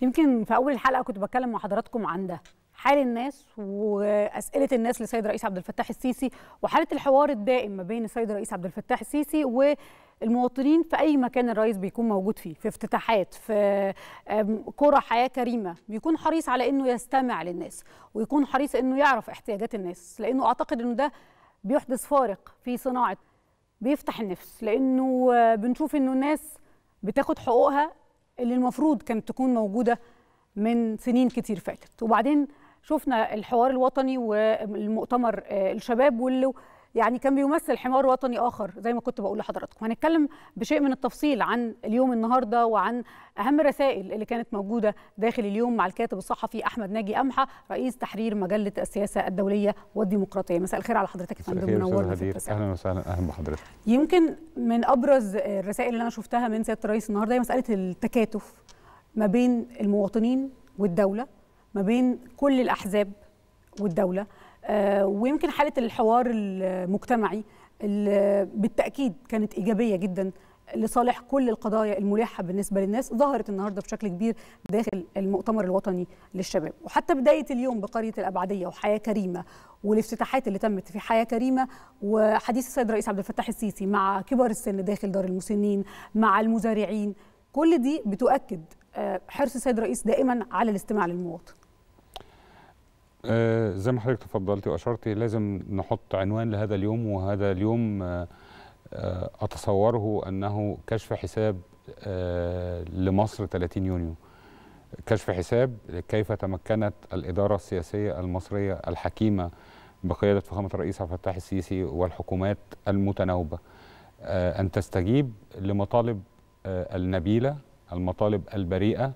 يمكن في اول الحلقه كنت بتكلم مع حضراتكم عن ده حال الناس واسئله الناس لسيد رئيس عبد الفتاح السيسي وحاله الحوار الدائم ما بين السيد رئيس عبد الفتاح السيسي و المواطنين في اي مكان الرئيس بيكون موجود فيه في افتتاحات في قرى حياه كريمه بيكون حريص على انه يستمع للناس ويكون حريص انه يعرف احتياجات الناس لانه اعتقد انه ده بيحدث فارق في صناعه بيفتح النفس لانه بنشوف انه الناس بتاخد حقوقها اللي المفروض كانت تكون موجوده من سنين كتير فاتت وبعدين شفنا الحوار الوطني والمؤتمر آه، الشباب واللي يعني كان بيمثل حمار وطني اخر زي ما كنت بقول لحضراتكم هنتكلم بشيء من التفصيل عن اليوم النهارده وعن اهم الرسائل اللي كانت موجوده داخل اليوم مع الكاتب الصحفي احمد ناجي امحه رئيس تحرير مجله السياسه الدوليه والديمقراطيه مساء الخير على حضرتك يا فندم منورنا في الرسائل اهلا وسهلا اهلا بحضرتك يمكن من ابرز الرسائل اللي انا شفتها من سياده الرئيس النهارده هي مساله التكاتف ما بين المواطنين والدوله ما بين كل الاحزاب والدوله آه، ويمكن حاله الحوار المجتمعي اللي بالتاكيد كانت ايجابيه جدا لصالح كل القضايا الملحه بالنسبه للناس ظهرت النهارده بشكل كبير داخل المؤتمر الوطني للشباب وحتى بدايه اليوم بقريه الابعديه وحياه كريمه والافتتاحات اللي تمت في حياه كريمه وحديث السيد الرئيس عبد الفتاح السيسي مع كبار السن داخل دار المسنين مع المزارعين كل دي بتؤكد آه، حرص السيد الرئيس دائما على الاستماع للمواطن آه، زي ما حضرتك تفضلتي واشرتي لازم نحط عنوان لهذا اليوم وهذا اليوم آه، آه، اتصوره انه كشف حساب لمصر 30 يونيو كشف حساب كيف تمكنت الاداره السياسيه المصريه الحكيمه بقياده فخامه الرئيس عبد الفتاح السيسي والحكومات المتناوبه ان تستجيب لمطالب النبيله المطالب البريئه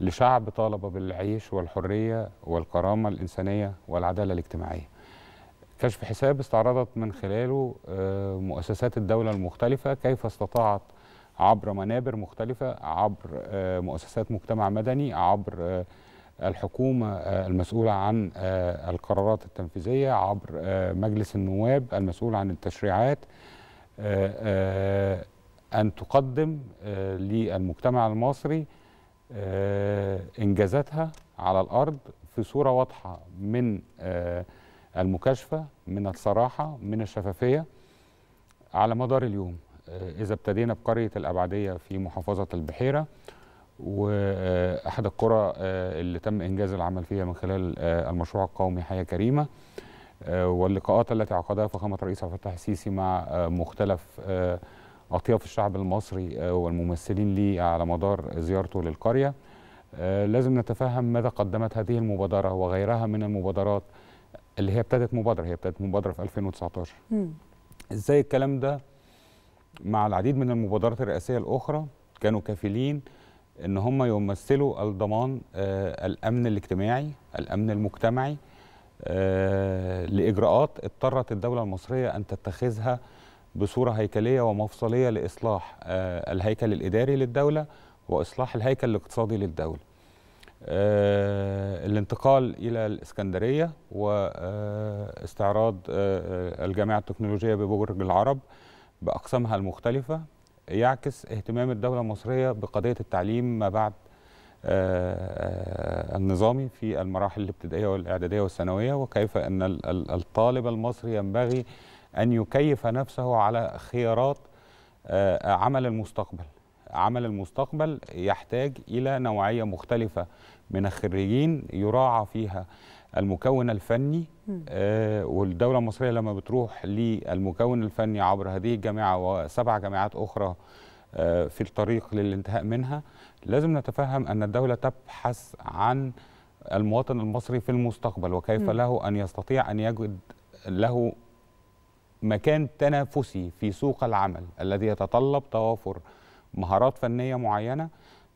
لشعب طالب بالعيش والحرية والكرامة الإنسانية والعدالة الاجتماعية كشف حساب استعرضت من خلاله آه، مؤسسات الدولة المختلفة كيف استطاعت عبر منابر مختلفة عبر آه، مؤسسات مجتمع مدني عبر آه، الحكومة المسؤولة عن القرارات التنفيذية عبر مجلس النواب المسؤول عن التشريعات أن تقدم للمجتمع المصري انجازاتها على الارض في صوره واضحه من آه، المكاشفه من الصراحه من الشفافيه على مدار اليوم آه، اذا ابتدينا بقريه الابعديه في محافظه البحيره واحد القرى آه، اللي تم انجاز العمل فيها من خلال المشروع القومي حياه كريمه واللقاءات التي عقدها فخامه الرئيس عبد الفتاح السيسي مع مختلف اطياف الشعب المصري والممثلين ليه على مدار زيارته للقريه آه، لازم نتفهم ماذا قدمت هذه المبادرة وغيرها من المبادرات اللي هي ابتدت مبادرة هي ابتدت مبادرة في 2019 ازاي الكلام ده مع العديد من المبادرات الرئاسية الأخرى كانوا كفيلين ان هم يمثلوا الضمان آه، الامن الاجتماعي الامن المجتمعي آه، لاجراءات اضطرت الدوله المصريه ان تتخذها بصوره هيكليه ومفصليه لاصلاح الهيكل الاداري للدوله واصلاح الهيكل الاقتصادي للدوله آه، الانتقال الى الاسكندريه واستعراض آه، آه، الجامعه التكنولوجيه ببرج العرب باقسامها المختلفه يعكس اهتمام الدوله المصريه بقضيه التعليم ما بعد النظامي في المراحل الابتدائيه والاعداديه والثانويه وكيف ان الطالب المصري ينبغي ان يكيف نفسه على خيارات عمل المستقبل عمل المستقبل يحتاج إلى نوعية مختلفة من الخريجين يراعى فيها المكون الفني آه والدولة المصرية لما بتروح للمكون الفني عبر هذه الجامعة وسبع جامعات أخرى آه في الطريق للانتهاء منها لازم نتفهم أن الدولة تبحث عن المواطن المصري في المستقبل وكيف م. له أن يستطيع أن يجد له مكان تنافسي في سوق العمل الذي يتطلب توافر مهارات فنيه معينه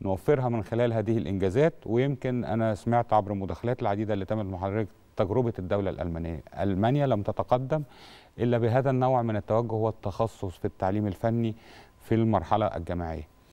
نوفرها من خلال هذه الانجازات ويمكن انا سمعت عبر المداخلات العديده اللي تمت محرك تجربه الدوله الالمانيه المانيا لم تتقدم الا بهذا النوع من التوجه والتخصص في التعليم الفني في المرحله الجامعيه